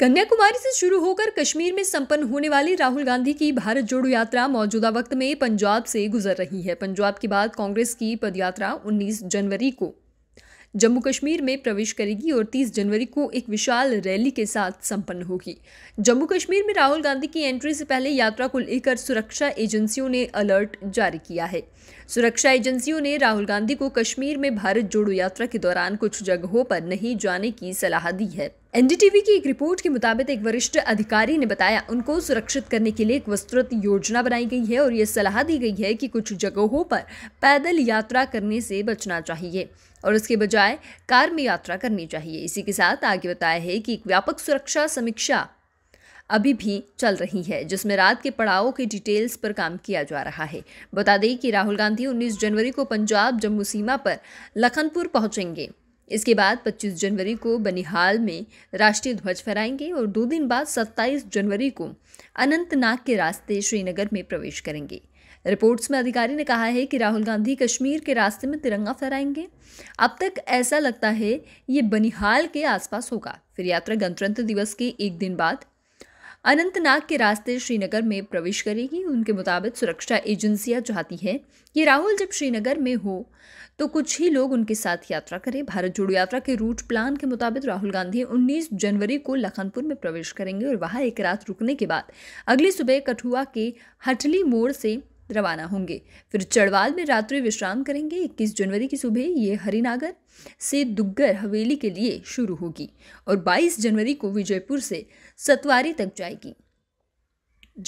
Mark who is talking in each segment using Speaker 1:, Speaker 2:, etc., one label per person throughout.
Speaker 1: कन्याकुमारी से शुरू होकर कश्मीर में संपन्न होने वाली राहुल गांधी की भारत जोड़ो यात्रा मौजूदा वक्त में पंजाब से गुजर रही है पंजाब के बाद कांग्रेस की पदयात्रा 19 जनवरी को जम्मू कश्मीर में प्रवेश करेगी और 30 जनवरी को एक विशाल रैली के साथ संपन्न होगी जम्मू कश्मीर में राहुल गांधी की एंट्री से पहले यात्रा को लेकर सुरक्षा एजेंसियों ने अलर्ट जारी किया है सुरक्षा एजेंसियों ने राहुल गांधी को कश्मीर में भारत जोड़ो यात्रा के दौरान कुछ जगहों पर नहीं जाने की सलाह दी है एनडीटीवी की एक रिपोर्ट के मुताबिक एक वरिष्ठ अधिकारी ने बताया उनको सुरक्षित करने के लिए एक विस्तृत योजना बनाई गई है और ये सलाह दी गई है कि कुछ जगहों पर पैदल यात्रा करने से बचना चाहिए और इसके बजाय कार में यात्रा करनी चाहिए इसी के साथ आगे बताया है कि एक व्यापक सुरक्षा समीक्षा अभी भी चल रही है जिसमें रात के पड़ाव के डिटेल्स पर काम किया जा रहा है बता दें कि राहुल गांधी 19 जनवरी को पंजाब जम्मू सीमा पर लखनपुर पहुंचेंगे इसके बाद 25 जनवरी को बनिहाल में राष्ट्रीय ध्वज फहराएंगे और दो दिन बाद 27 जनवरी को अनंतनाग के रास्ते श्रीनगर में प्रवेश करेंगे रिपोर्ट्स में अधिकारी ने कहा है कि राहुल गांधी कश्मीर के रास्ते में तिरंगा फहराएंगे अब तक ऐसा लगता है ये बनिहाल के आसपास होगा फिर यात्रा गणतंत्र दिवस के एक दिन बाद अनंतनाग के रास्ते श्रीनगर में प्रवेश करेगी उनके मुताबिक सुरक्षा एजेंसियां चाहती हैं कि राहुल जब श्रीनगर में हो तो कुछ ही लोग उनके साथ यात्रा करें भारत जोड़ो यात्रा के रूट प्लान के मुताबिक राहुल गांधी 19 जनवरी को लखनपुर में प्रवेश करेंगे और वहां एक रात रुकने के बाद अगली सुबह कठुआ के हटली मोड़ से रवाना होंगे फिर चढ़वाल में रात्रि विश्राम करेंगे 21 जनवरी की सुबह ये हरिनागर से दुग्गर हवेली के लिए शुरू होगी और 22 जनवरी को विजयपुर से सतवारी तक जाएगी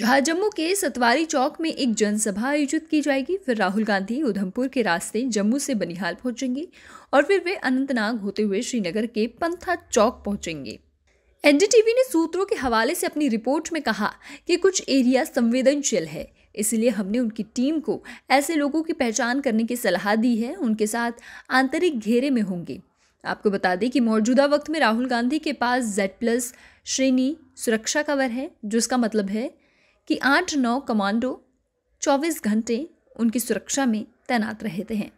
Speaker 1: जहाँ जम्मू के सतवारी चौक में एक जनसभा आयोजित की जाएगी फिर राहुल गांधी उधमपुर के रास्ते जम्मू से बनिहाल पहुंचेंगे और फिर वे अनंतनाग होते हुए श्रीनगर के पंथा चौक पहुंचेंगे एनडीटीवी ने सूत्रों के हवाले से अपनी रिपोर्ट में कहा कि कुछ एरिया संवेदनशील है इसलिए हमने उनकी टीम को ऐसे लोगों की पहचान करने की सलाह दी है उनके साथ आंतरिक घेरे में होंगे आपको बता दें कि मौजूदा वक्त में राहुल गांधी के पास जेड प्लस श्रेणी सुरक्षा कवर है जो इसका मतलब है कि आठ नौ कमांडो चौबीस घंटे उनकी सुरक्षा में तैनात रहते हैं